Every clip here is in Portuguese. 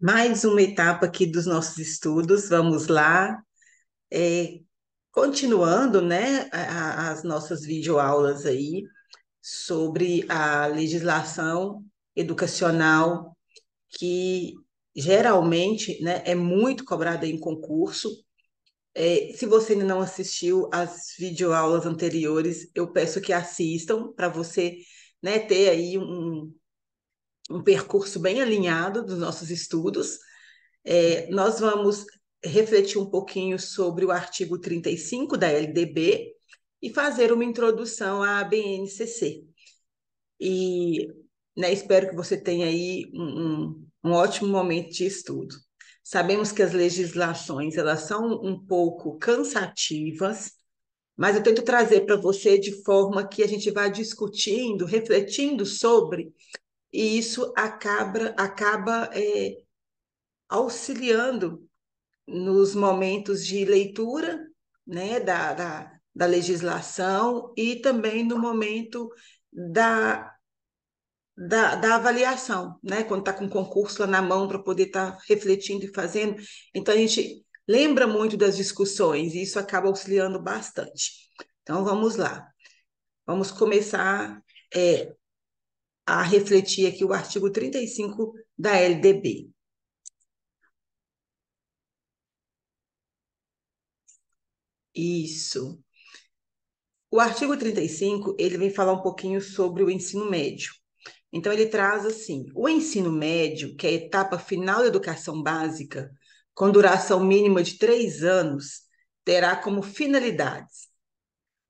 Mais uma etapa aqui dos nossos estudos, vamos lá. É, continuando, né, a, as nossas videoaulas aí sobre a legislação educacional que geralmente, né, é muito cobrada em concurso. É, se você ainda não assistiu às videoaulas anteriores, eu peço que assistam para você, né, ter aí um, um percurso bem alinhado dos nossos estudos. É, nós vamos refletir um pouquinho sobre o artigo 35 da LDB e fazer uma introdução à BNCC. E né, espero que você tenha aí um, um, um ótimo momento de estudo. Sabemos que as legislações elas são um pouco cansativas, mas eu tento trazer para você de forma que a gente vá discutindo, refletindo sobre e isso acaba, acaba é, auxiliando nos momentos de leitura né, da, da, da legislação e também no momento da da, da, avaliação, né? Quando está com o concurso lá na mão para poder estar tá refletindo e fazendo. Então, a gente lembra muito das discussões e isso acaba auxiliando bastante. Então, vamos lá. Vamos começar é, a refletir aqui o artigo 35 da LDB. Isso. O artigo 35, ele vem falar um pouquinho sobre o ensino médio. Então, ele traz assim: o ensino médio, que é a etapa final da educação básica, com duração mínima de três anos, terá como finalidades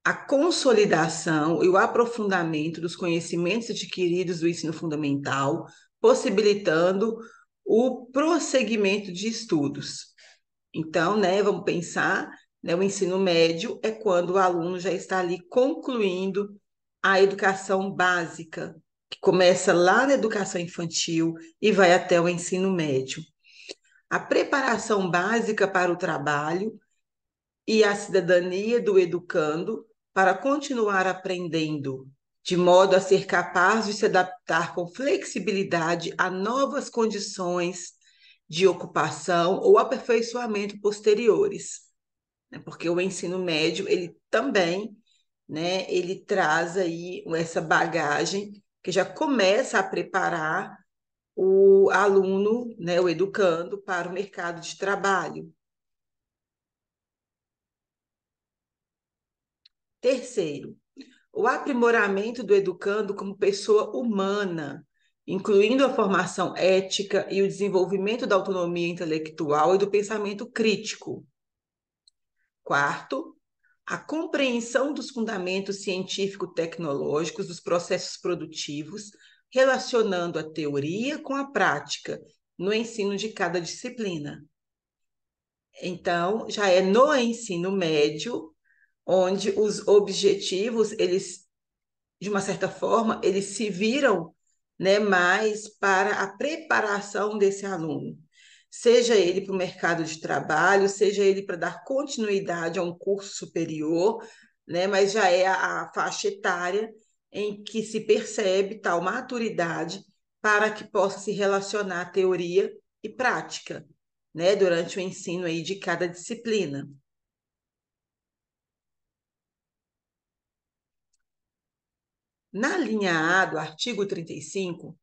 a consolidação e o aprofundamento dos conhecimentos adquiridos do ensino fundamental, possibilitando o prosseguimento de estudos. Então, né, vamos pensar, né, o ensino médio é quando o aluno já está ali concluindo a educação básica, que começa lá na educação infantil e vai até o ensino médio. A preparação básica para o trabalho e a cidadania do educando para continuar aprendendo, de modo a ser capaz de se adaptar com flexibilidade a novas condições de ocupação ou aperfeiçoamento posteriores. Né? Porque o ensino médio, ele também, né, ele traz aí essa bagagem que já começa a preparar o aluno, né, o educando, para o mercado de trabalho. Terceiro, o aprimoramento do educando como pessoa humana, incluindo a formação ética e o desenvolvimento da autonomia intelectual e do pensamento crítico. Quarto, a compreensão dos fundamentos científico-tecnológicos dos processos produtivos, relacionando a teoria com a prática no ensino de cada disciplina. Então, já é no ensino médio onde os objetivos, eles, de uma certa forma, eles se viram né, mais para a preparação desse aluno. Seja ele para o mercado de trabalho, seja ele para dar continuidade a um curso superior, né, mas já é a, a faixa etária em que se percebe tal maturidade para que possa se relacionar teoria e prática, né, durante o ensino aí de cada disciplina. Na linha A do artigo 35,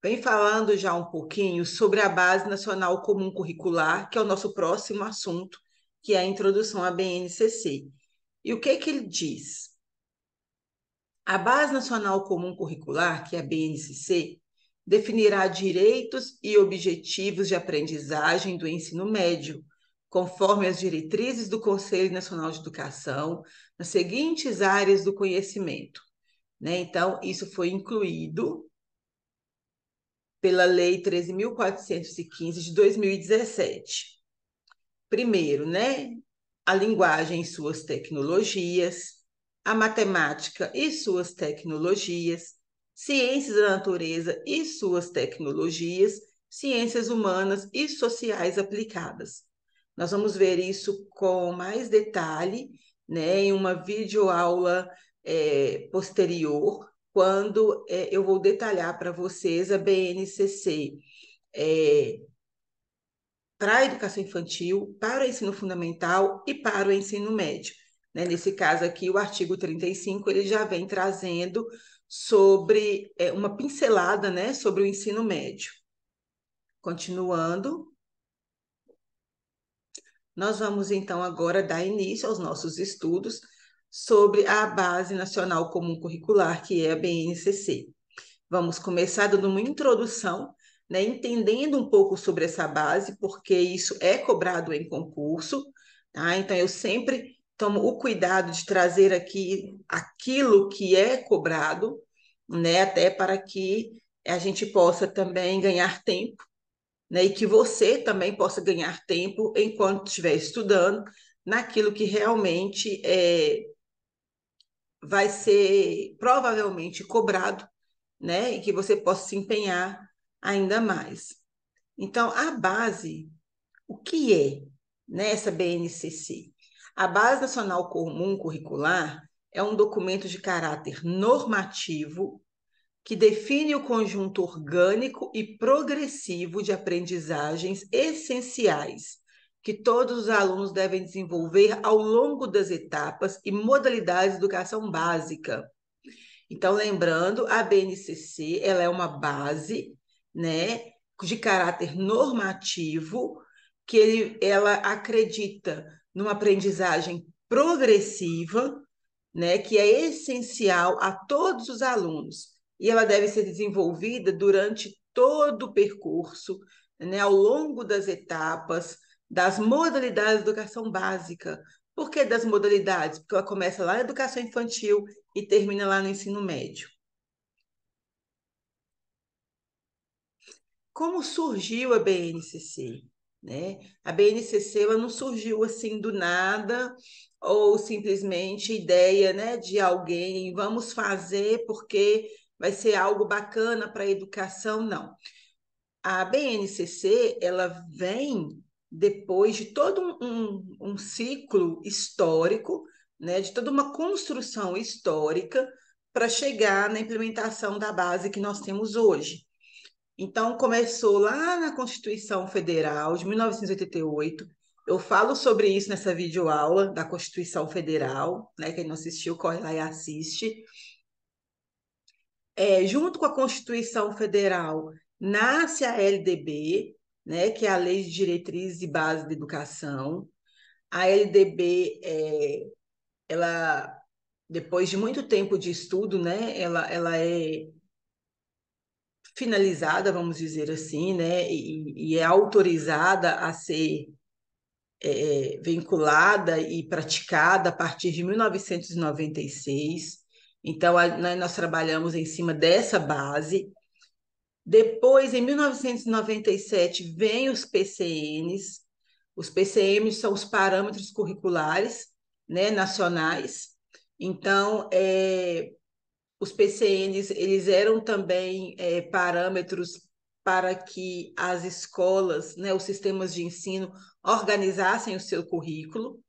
vem falando já um pouquinho sobre a Base Nacional Comum Curricular, que é o nosso próximo assunto, que é a introdução à BNCC. E o que, que ele diz? A Base Nacional Comum Curricular, que é a BNCC, definirá direitos e objetivos de aprendizagem do ensino médio, conforme as diretrizes do Conselho Nacional de Educação, nas seguintes áreas do conhecimento: né? Então, isso foi incluído pela Lei 13.415 de 2017. Primeiro, né? a linguagem e suas tecnologias, a matemática e suas tecnologias, ciências da natureza e suas tecnologias, ciências humanas e sociais aplicadas. Nós vamos ver isso com mais detalhe né, em uma videoaula é, posterior, quando é, eu vou detalhar para vocês a BNCC é, para a educação infantil, para o ensino fundamental e para o ensino médio. Né? Nesse caso aqui, o artigo 35 ele já vem trazendo sobre é, uma pincelada né, sobre o ensino médio. Continuando, nós vamos então agora dar início aos nossos estudos sobre a Base Nacional Comum Curricular, que é a BNCC. Vamos começar dando uma introdução, né, entendendo um pouco sobre essa base, porque isso é cobrado em concurso, tá? Então, eu sempre tomo o cuidado de trazer aqui aquilo que é cobrado, né, até para que a gente possa também ganhar tempo, né, e que você também possa ganhar tempo enquanto estiver estudando naquilo que realmente é, vai ser provavelmente cobrado, né? E que você possa se empenhar ainda mais. Então, a base, o que é né, essa BNCC? A Base Nacional Comum Curricular é um documento de caráter normativo que define o conjunto orgânico e progressivo de aprendizagens essenciais que todos os alunos devem desenvolver ao longo das etapas e modalidades de educação básica. Então, lembrando, a BNCC ela é uma base, né, de caráter normativo, que ele, ela acredita numa aprendizagem progressiva, né, que é essencial a todos os alunos e ela deve ser desenvolvida durante todo o percurso, né, ao longo das etapas, das modalidades de educação básica. Por que das modalidades? Porque ela começa lá na educação infantil e termina lá no ensino médio. Como surgiu a BNCC? Né? A BNCC ela não surgiu assim do nada ou simplesmente ideia né, de alguém, vamos fazer porque vai ser algo bacana para a educação, não. A BNCC ela vem depois de todo um, um, um ciclo histórico, né, de toda uma construção histórica para chegar na implementação da base que nós temos hoje. Então, começou lá na Constituição Federal de 1988. Eu falo sobre isso nessa videoaula da Constituição Federal. Né? Quem não assistiu, corre lá e assiste. É, junto com a Constituição Federal, nasce a LDB, né, que é a Lei de Diretriz e Base de Educação. A LDB, é, ela, depois de muito tempo de estudo, né, ela, ela é finalizada, vamos dizer assim, né, e, e é autorizada a ser é, é, vinculada e praticada a partir de 1996. Então, a, né, nós trabalhamos em cima dessa base, depois, em 1997, vem os PCNs. Os PCMs são os parâmetros curriculares né, nacionais. Então, é, os PCNs eles eram também é, parâmetros para que as escolas, né, os sistemas de ensino organizassem o seu currículo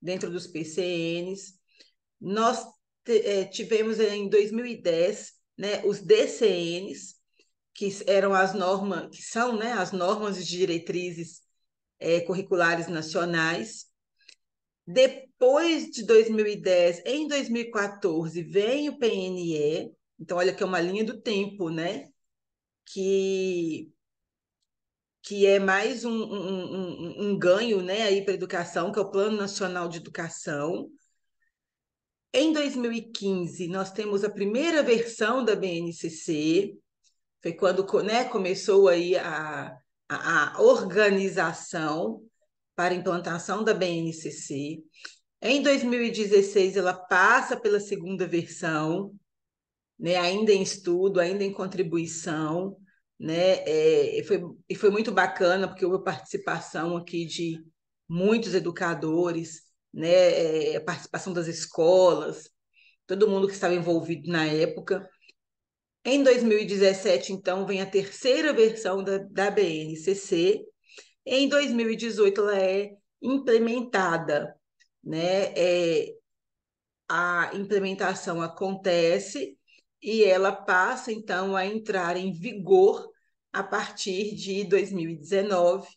dentro dos PCNs. Nós é, tivemos em 2010 né, os DCNs, que eram as normas, que são né, as normas e diretrizes é, curriculares nacionais. Depois de 2010, em 2014, vem o PNE, então olha que é uma linha do tempo, né? Que, que é mais um, um, um, um ganho né, aí para a educação, que é o Plano Nacional de Educação. Em 2015, nós temos a primeira versão da BNCC, foi quando né, começou aí a, a, a organização para implantação da BNCC. Em 2016, ela passa pela segunda versão, né, ainda em estudo, ainda em contribuição, né, é, e, foi, e foi muito bacana, porque houve participação aqui de muitos educadores, né, é, a participação das escolas, todo mundo que estava envolvido na época. Em 2017, então, vem a terceira versão da, da BNCC. Em 2018, ela é implementada, né? É, a implementação acontece e ela passa, então, a entrar em vigor a partir de 2019,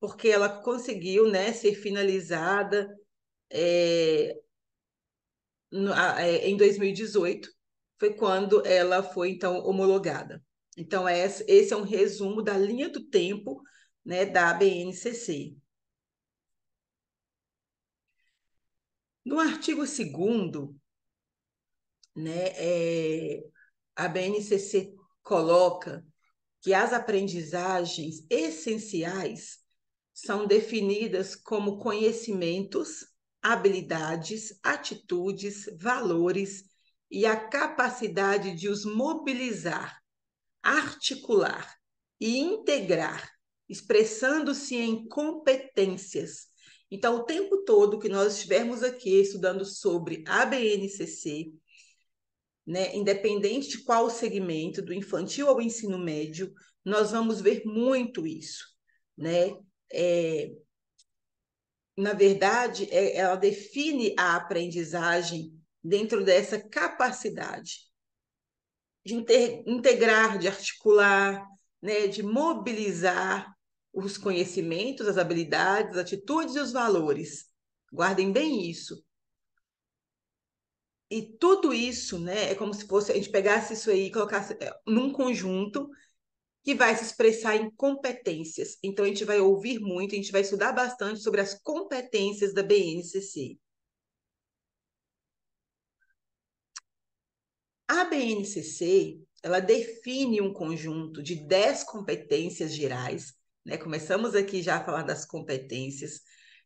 porque ela conseguiu né, ser finalizada é, no, a, é, em 2018 foi quando ela foi, então, homologada. Então, é esse é um resumo da linha do tempo né, da BNCC. No artigo 2 né, é, a BNCC coloca que as aprendizagens essenciais são definidas como conhecimentos, habilidades, atitudes, valores e a capacidade de os mobilizar, articular e integrar, expressando-se em competências. Então, o tempo todo que nós estivermos aqui estudando sobre a né, independente de qual segmento, do infantil ao ensino médio, nós vamos ver muito isso. Né? É, na verdade, é, ela define a aprendizagem dentro dessa capacidade de integrar, de articular, né, de mobilizar os conhecimentos, as habilidades, as atitudes e os valores. Guardem bem isso. E tudo isso, né, é como se fosse a gente pegasse isso aí e colocasse é, num conjunto que vai se expressar em competências. Então a gente vai ouvir muito, a gente vai estudar bastante sobre as competências da BNCC. A BNCC, ela define um conjunto de 10 competências gerais, né? Começamos aqui já a falar das competências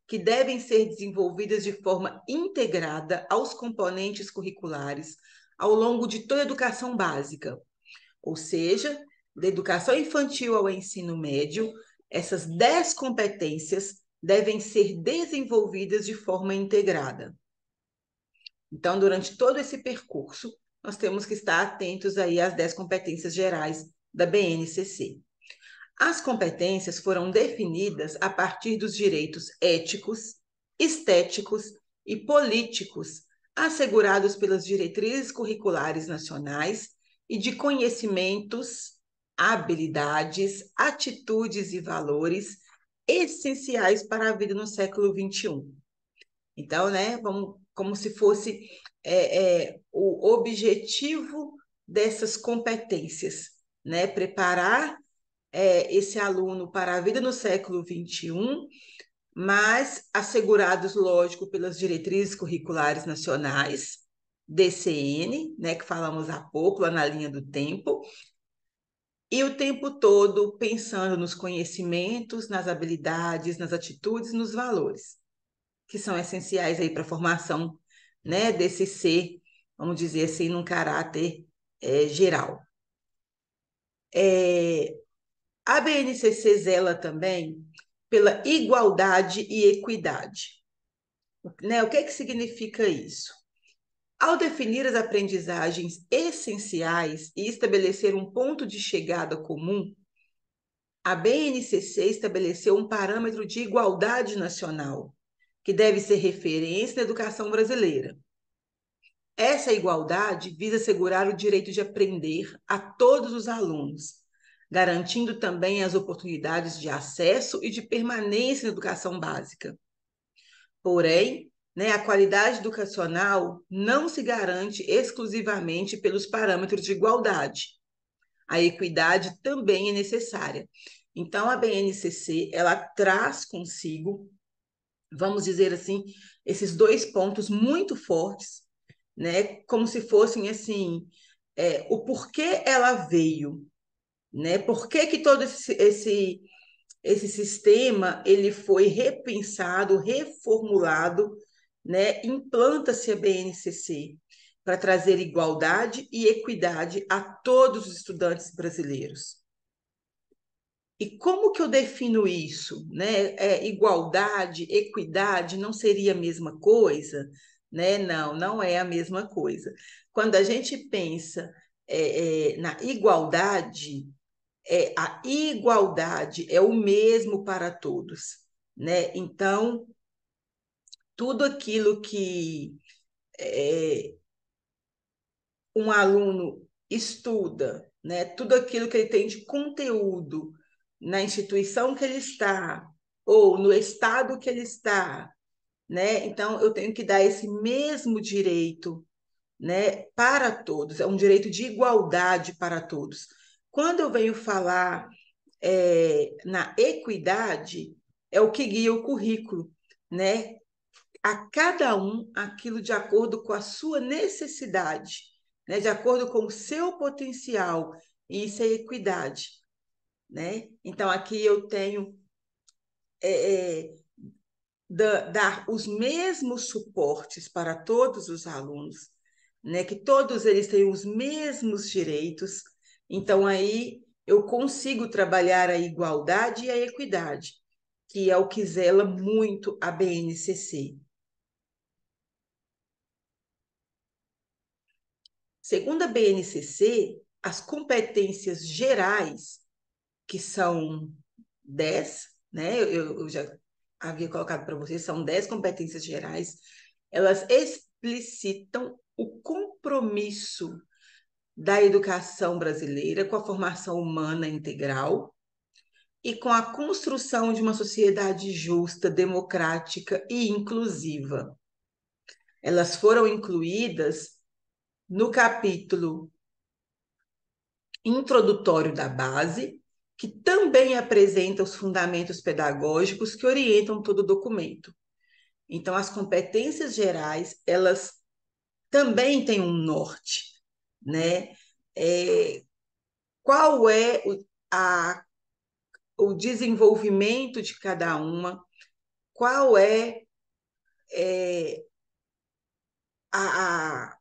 que devem ser desenvolvidas de forma integrada aos componentes curriculares ao longo de toda a educação básica. Ou seja, da educação infantil ao ensino médio, essas 10 competências devem ser desenvolvidas de forma integrada. Então, durante todo esse percurso, nós temos que estar atentos aí às 10 competências gerais da BNCC. As competências foram definidas a partir dos direitos éticos, estéticos e políticos assegurados pelas diretrizes curriculares nacionais e de conhecimentos, habilidades, atitudes e valores essenciais para a vida no século XXI. Então, né, vamos como se fosse é, é, o objetivo dessas competências, né? Preparar é, esse aluno para a vida no século XXI, mas assegurados, lógico, pelas diretrizes curriculares nacionais, DCN, né, que falamos há pouco, lá na linha do tempo, e o tempo todo pensando nos conhecimentos, nas habilidades, nas atitudes, nos valores, que são essenciais aí para a formação né, desse ser, vamos dizer assim, num caráter é, geral. É, a BNCC zela também pela igualdade e equidade. Né? O que, é que significa isso? Ao definir as aprendizagens essenciais e estabelecer um ponto de chegada comum, a BNCC estabeleceu um parâmetro de igualdade nacional, que deve ser referência na educação brasileira. Essa igualdade visa assegurar o direito de aprender a todos os alunos, garantindo também as oportunidades de acesso e de permanência na educação básica. Porém, né, a qualidade educacional não se garante exclusivamente pelos parâmetros de igualdade. A equidade também é necessária. Então, a BNCC ela traz consigo vamos dizer assim, esses dois pontos muito fortes, né? Como se fossem assim, é, o porquê ela veio, né? Por que, que todo esse, esse esse sistema ele foi repensado, reformulado, né? Implanta-se a BNCC para trazer igualdade e equidade a todos os estudantes brasileiros. E como que eu defino isso? Né? É, igualdade, equidade não seria a mesma coisa? Né? Não, não é a mesma coisa. Quando a gente pensa é, é, na igualdade, é, a igualdade é o mesmo para todos. Né? Então, tudo aquilo que é, um aluno estuda, né? tudo aquilo que ele tem de conteúdo na instituição que ele está ou no estado que ele está, né? Então eu tenho que dar esse mesmo direito, né, para todos. É um direito de igualdade para todos. Quando eu venho falar é, na equidade, é o que guia o currículo, né? A cada um aquilo de acordo com a sua necessidade, né? De acordo com o seu potencial. Isso é equidade. Né? Então, aqui eu tenho é, é, da, dar os mesmos suportes para todos os alunos, né? que todos eles têm os mesmos direitos. Então, aí eu consigo trabalhar a igualdade e a equidade, que é o que zela muito a BNCC. Segundo a BNCC, as competências gerais que são 10, né? Eu, eu já havia colocado para vocês, são 10 competências gerais, elas explicitam o compromisso da educação brasileira com a formação humana integral e com a construção de uma sociedade justa, democrática e inclusiva. Elas foram incluídas no capítulo introdutório da base, que também apresenta os fundamentos pedagógicos que orientam todo o documento. Então, as competências gerais, elas também têm um norte, né? É, qual é o, a, o desenvolvimento de cada uma, qual é, é a, a,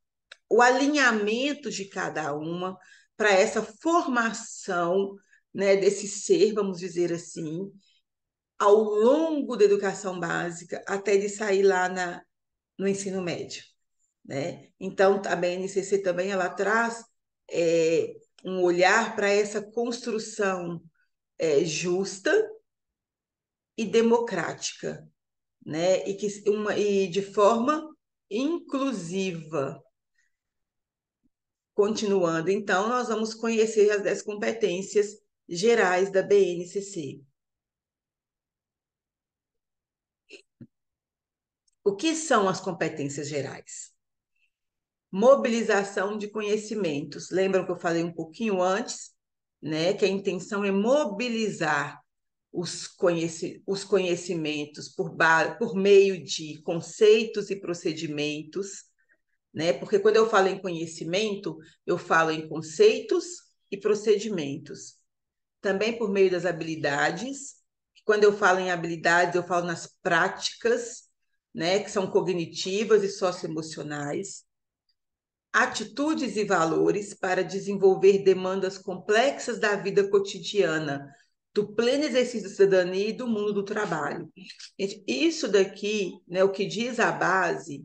o alinhamento de cada uma para essa formação né, desse ser, vamos dizer assim, ao longo da educação básica, até ele sair lá na, no ensino médio. Né? Então, a BNCC também ela traz é, um olhar para essa construção é, justa e democrática, né? e, que, uma, e de forma inclusiva. Continuando, então, nós vamos conhecer as dez competências gerais da BNCC. O que são as competências gerais? Mobilização de conhecimentos. Lembram que eu falei um pouquinho antes, né, que a intenção é mobilizar os, conheci os conhecimentos por, por meio de conceitos e procedimentos, né? Porque quando eu falo em conhecimento, eu falo em conceitos e procedimentos também por meio das habilidades. Quando eu falo em habilidades, eu falo nas práticas, né, que são cognitivas e socioemocionais. Atitudes e valores para desenvolver demandas complexas da vida cotidiana, do pleno exercício da cidadania e do mundo do trabalho. Isso daqui, né, o que diz a base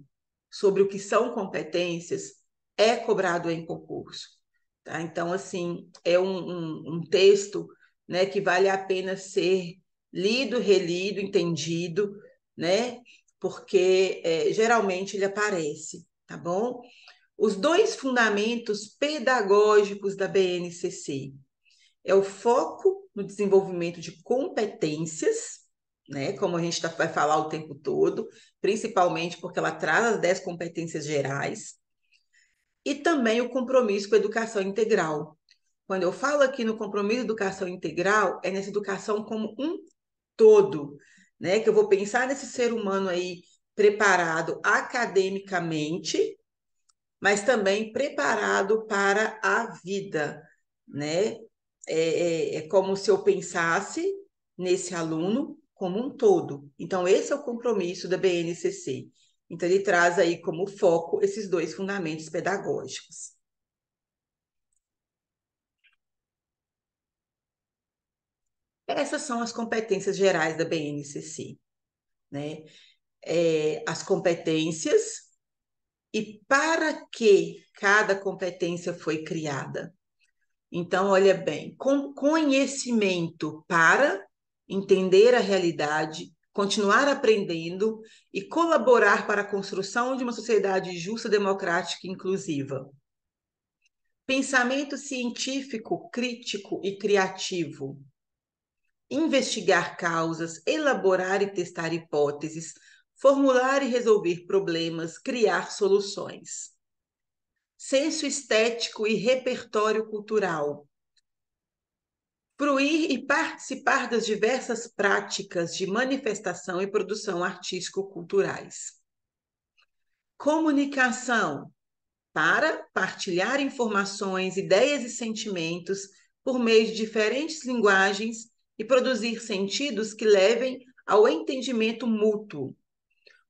sobre o que são competências, é cobrado em concurso. Tá? Então, assim, é um, um, um texto né, que vale a pena ser lido, relido, entendido, né? Porque é, geralmente ele aparece, tá bom? Os dois fundamentos pedagógicos da BNCC é o foco no desenvolvimento de competências, né? Como a gente tá, vai falar o tempo todo, principalmente porque ela traz as 10 competências gerais, e também o compromisso com a educação integral. Quando eu falo aqui no compromisso de educação integral, é nessa educação como um todo, né? Que eu vou pensar nesse ser humano aí preparado academicamente, mas também preparado para a vida, né? É, é, é como se eu pensasse nesse aluno como um todo. Então, esse é o compromisso da BNCC então, ele traz aí como foco esses dois fundamentos pedagógicos. Essas são as competências gerais da BNCC, né? É, as competências e para que cada competência foi criada. Então, olha bem, com conhecimento para entender a realidade, continuar aprendendo e colaborar para a construção de uma sociedade justa, democrática e inclusiva. Pensamento científico, crítico e criativo. Investigar causas, elaborar e testar hipóteses, formular e resolver problemas, criar soluções. Senso estético e repertório cultural fruir e participar das diversas práticas de manifestação e produção artístico-culturais. Comunicação para partilhar informações, ideias e sentimentos por meio de diferentes linguagens e produzir sentidos que levem ao entendimento mútuo.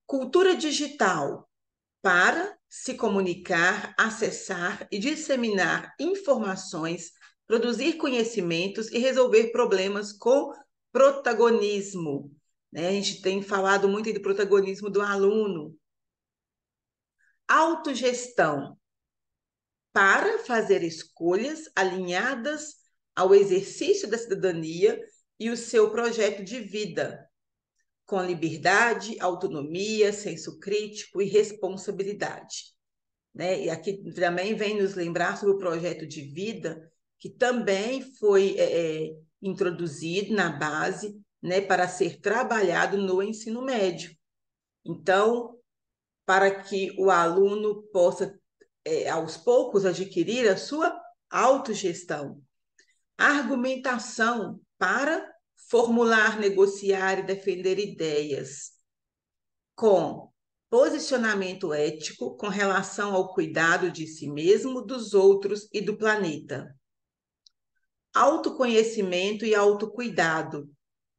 Cultura digital para se comunicar, acessar e disseminar informações produzir conhecimentos e resolver problemas com protagonismo. Né? A gente tem falado muito do protagonismo do aluno. Autogestão para fazer escolhas alinhadas ao exercício da cidadania e o seu projeto de vida, com liberdade, autonomia, senso crítico e responsabilidade. Né? E aqui também vem nos lembrar sobre o projeto de vida, que também foi é, é, introduzido na base né, para ser trabalhado no ensino médio. Então, para que o aluno possa, é, aos poucos, adquirir a sua autogestão. Argumentação para formular, negociar e defender ideias com posicionamento ético com relação ao cuidado de si mesmo, dos outros e do planeta autoconhecimento e autocuidado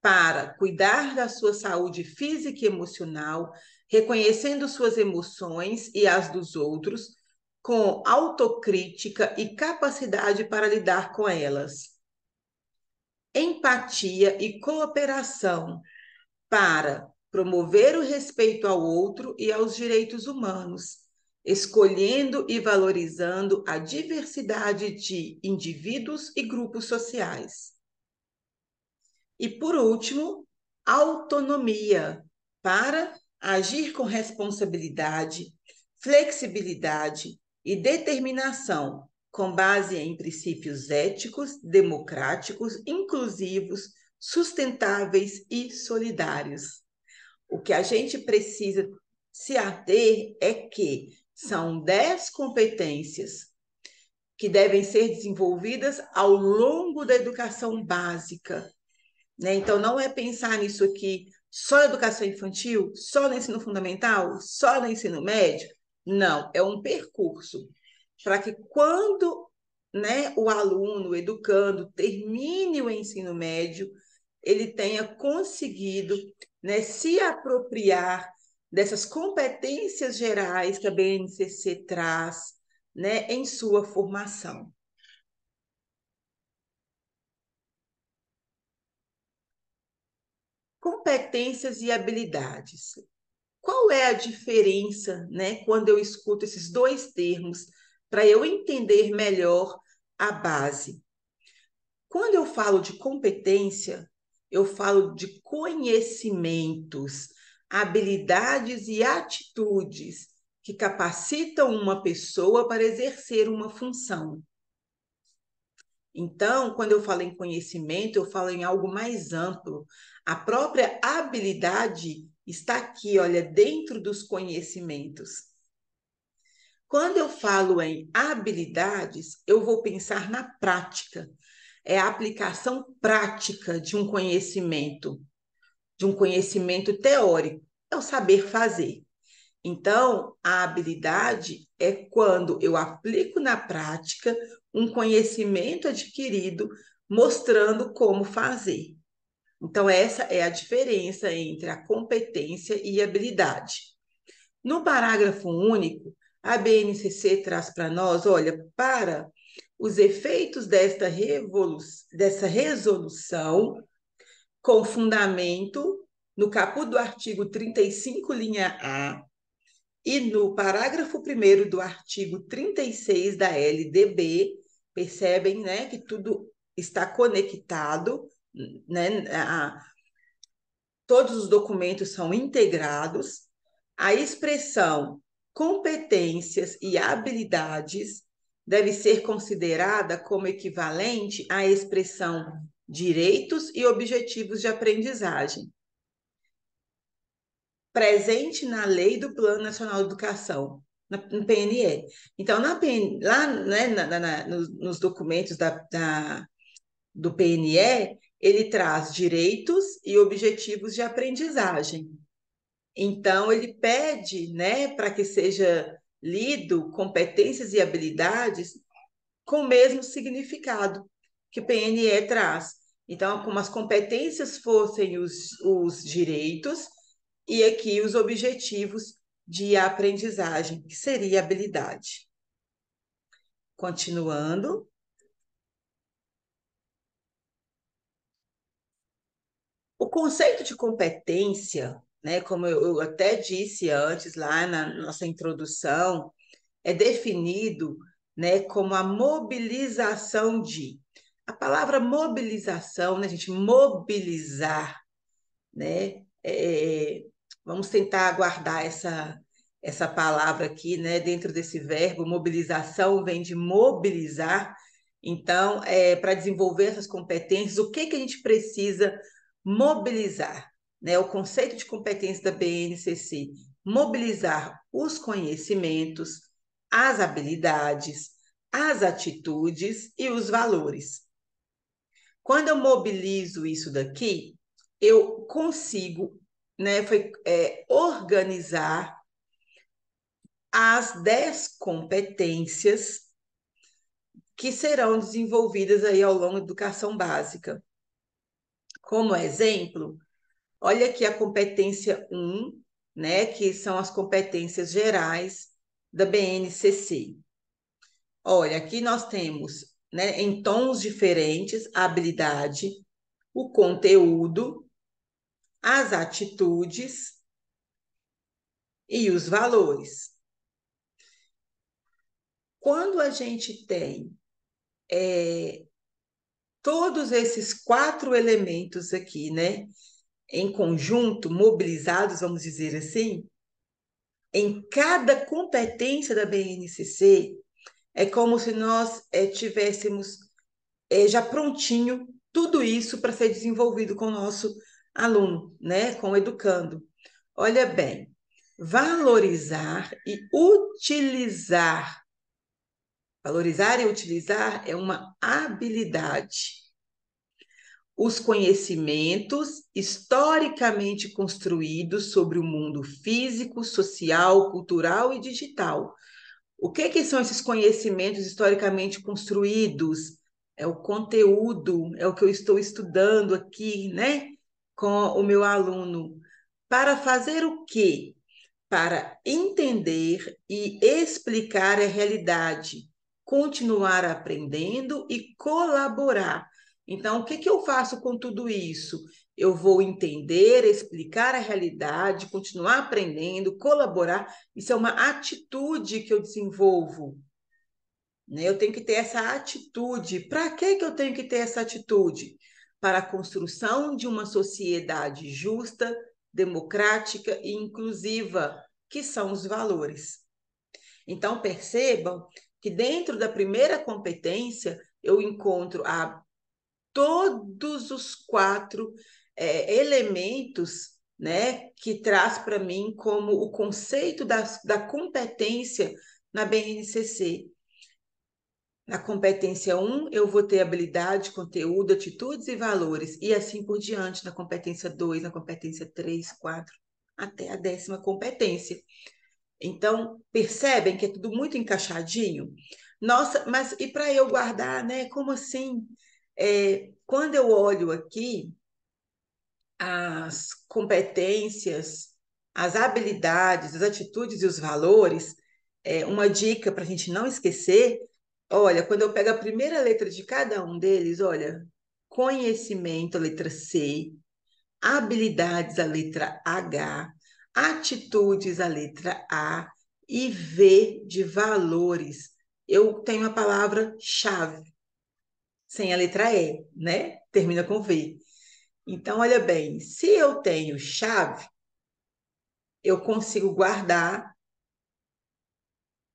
para cuidar da sua saúde física e emocional, reconhecendo suas emoções e as dos outros, com autocrítica e capacidade para lidar com elas. Empatia e cooperação para promover o respeito ao outro e aos direitos humanos, escolhendo e valorizando a diversidade de indivíduos e grupos sociais. E, por último, autonomia para agir com responsabilidade, flexibilidade e determinação, com base em princípios éticos, democráticos, inclusivos, sustentáveis e solidários. O que a gente precisa se ater é que são dez competências que devem ser desenvolvidas ao longo da educação básica. Né? Então, não é pensar nisso aqui só na educação infantil, só no ensino fundamental, só no ensino médio. Não, é um percurso para que quando né, o aluno, educando, termine o ensino médio, ele tenha conseguido né, se apropriar dessas competências gerais que a BNCC traz né, em sua formação. Competências e habilidades. Qual é a diferença né, quando eu escuto esses dois termos para eu entender melhor a base? Quando eu falo de competência, eu falo de conhecimentos, habilidades e atitudes que capacitam uma pessoa para exercer uma função. Então, quando eu falo em conhecimento, eu falo em algo mais amplo. A própria habilidade está aqui, olha, dentro dos conhecimentos. Quando eu falo em habilidades, eu vou pensar na prática, é a aplicação prática de um conhecimento de um conhecimento teórico, é o saber fazer. Então, a habilidade é quando eu aplico na prática um conhecimento adquirido mostrando como fazer. Então, essa é a diferença entre a competência e habilidade. No parágrafo único, a BNCC traz para nós, olha, para os efeitos desta, dessa resolução, com fundamento no caput do artigo 35, linha A, e no parágrafo 1 do artigo 36 da LDB, percebem né, que tudo está conectado, né, a, todos os documentos são integrados, a expressão competências e habilidades deve ser considerada como equivalente à expressão direitos e objetivos de aprendizagem presente na lei do Plano Nacional de Educação, na, no PNE. Então, na PN, lá né, na, na, nos, nos, documentos da, da, do PNE, ele traz direitos e objetivos de aprendizagem. Então, ele pede né, para que seja lido competências e habilidades com o mesmo significado que o PNE traz. Então, como as competências fossem os, os direitos e aqui os objetivos de aprendizagem, que seria habilidade. Continuando. O conceito de competência, né, como eu até disse antes lá na nossa introdução, é definido né, como a mobilização de. A palavra mobilização, né, gente, mobilizar, né, é, é, é Vamos tentar guardar essa, essa palavra aqui, né, dentro desse verbo, mobilização vem de mobilizar. Então, é, para desenvolver essas competências, o que, que a gente precisa mobilizar? Né, o conceito de competência da BNCC, mobilizar os conhecimentos, as habilidades, as atitudes e os valores. Quando eu mobilizo isso daqui, eu consigo né, foi é, organizar as dez competências que serão desenvolvidas aí ao longo da educação básica. Como exemplo, olha aqui a competência 1, né, que são as competências gerais da BNCC. Olha, aqui nós temos, né, em tons diferentes, a habilidade, o conteúdo, as atitudes e os valores. Quando a gente tem é, todos esses quatro elementos aqui, né, em conjunto, mobilizados, vamos dizer assim, em cada competência da BNCC, é como se nós é, tivéssemos é, já prontinho tudo isso para ser desenvolvido com o nosso aluno, né, com educando. Olha bem, valorizar e utilizar. Valorizar e utilizar é uma habilidade. Os conhecimentos historicamente construídos sobre o mundo físico, social, cultural e digital. O que, que são esses conhecimentos historicamente construídos? É o conteúdo, é o que eu estou estudando aqui, né? com o meu aluno para fazer o quê? Para entender e explicar a realidade, continuar aprendendo e colaborar. Então, o que, que eu faço com tudo isso? Eu vou entender, explicar a realidade, continuar aprendendo, colaborar. Isso é uma atitude que eu desenvolvo. Né? Eu tenho que ter essa atitude. Para que, que eu tenho que ter essa atitude? para a construção de uma sociedade justa, democrática e inclusiva, que são os valores. Então, percebam que dentro da primeira competência eu encontro a todos os quatro é, elementos né, que traz para mim como o conceito da, da competência na BNCC, na competência 1, eu vou ter habilidade, conteúdo, atitudes e valores, e assim por diante, na competência 2, na competência 3, 4, até a décima competência. Então, percebem que é tudo muito encaixadinho? Nossa, mas e para eu guardar, né? Como assim? É, quando eu olho aqui as competências, as habilidades, as atitudes e os valores, é, uma dica para a gente não esquecer Olha, quando eu pego a primeira letra de cada um deles, olha, conhecimento, a letra C, habilidades, a letra H, atitudes, a letra A, e V de valores. Eu tenho a palavra chave, sem a letra E, né? Termina com V. Então, olha bem, se eu tenho chave, eu consigo guardar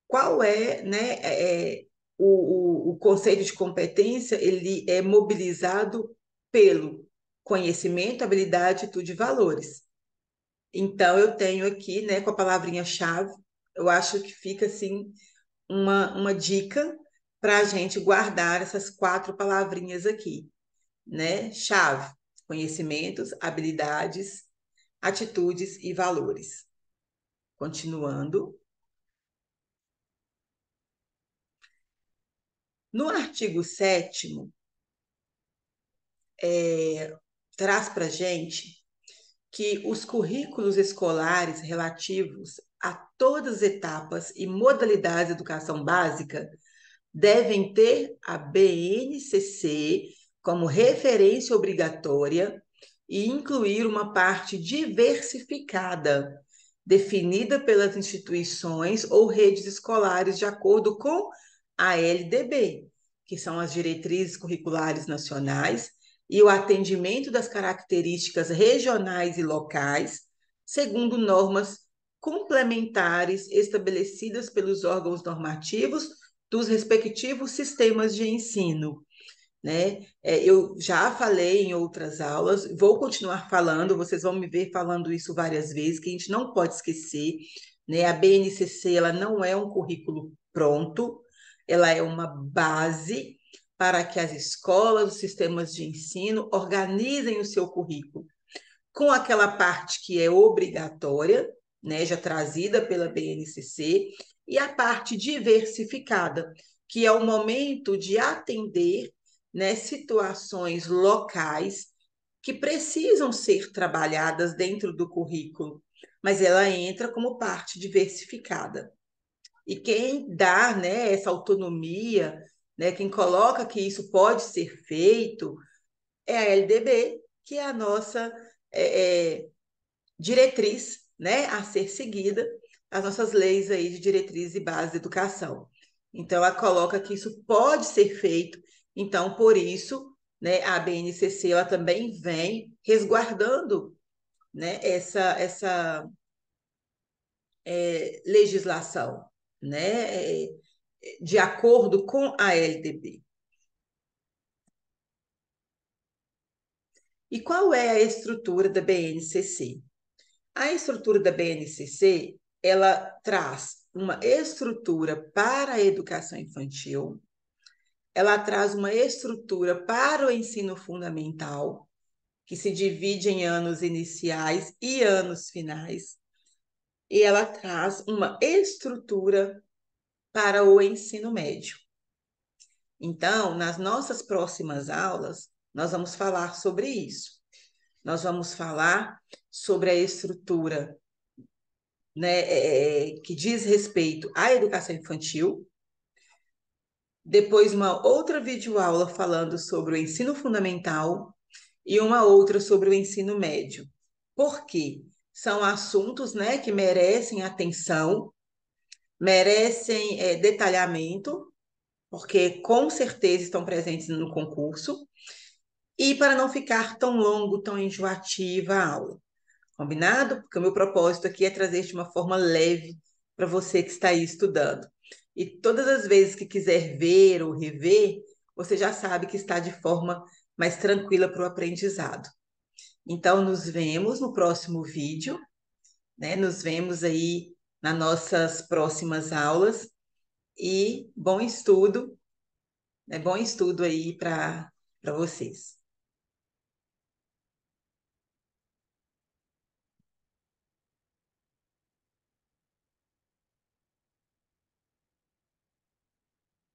qual é, né? É, é o, o, o conceito de competência ele é mobilizado pelo conhecimento, habilidade, atitude e valores. Então, eu tenho aqui, né, com a palavrinha-chave, eu acho que fica assim uma, uma dica para a gente guardar essas quatro palavrinhas aqui, né? Chave, conhecimentos, habilidades, atitudes e valores. Continuando. No artigo 7 é, traz para gente que os currículos escolares relativos a todas as etapas e modalidades de educação básica devem ter a BNCC como referência obrigatória e incluir uma parte diversificada, definida pelas instituições ou redes escolares de acordo com a LDB, que são as diretrizes curriculares nacionais e o atendimento das características regionais e locais, segundo normas complementares estabelecidas pelos órgãos normativos dos respectivos sistemas de ensino. Né? É, eu já falei em outras aulas, vou continuar falando, vocês vão me ver falando isso várias vezes, que a gente não pode esquecer, né? A BNCC ela não é um currículo pronto, ela é uma base para que as escolas, os sistemas de ensino organizem o seu currículo com aquela parte que é obrigatória, né, já trazida pela BNCC, e a parte diversificada, que é o momento de atender né, situações locais que precisam ser trabalhadas dentro do currículo, mas ela entra como parte diversificada. E quem dá né, essa autonomia, né, quem coloca que isso pode ser feito, é a LDB, que é a nossa é, é, diretriz né, a ser seguida, as nossas leis aí de diretriz e base de educação. Então, ela coloca que isso pode ser feito, então, por isso, né, a BNCC ela também vem resguardando né, essa, essa é, legislação né, é, de acordo com a LDB. E qual é a estrutura da BNCC? A estrutura da BNCC, ela traz uma estrutura para a educação infantil, ela traz uma estrutura para o ensino fundamental, que se divide em anos iniciais e anos finais, e ela traz uma estrutura para o ensino médio. Então, nas nossas próximas aulas, nós vamos falar sobre isso. Nós vamos falar sobre a estrutura né, é, é que diz respeito à educação infantil. Depois, uma outra videoaula falando sobre o ensino fundamental e uma outra sobre o ensino médio. Por quê? são assuntos né, que merecem atenção, merecem é, detalhamento, porque com certeza estão presentes no concurso, e para não ficar tão longo, tão enjoativa a aula. Combinado? Porque o meu propósito aqui é trazer de uma forma leve para você que está aí estudando. E todas as vezes que quiser ver ou rever, você já sabe que está de forma mais tranquila para o aprendizado. Então, nos vemos no próximo vídeo, né? Nos vemos aí nas nossas próximas aulas e bom estudo, né? Bom estudo aí para vocês.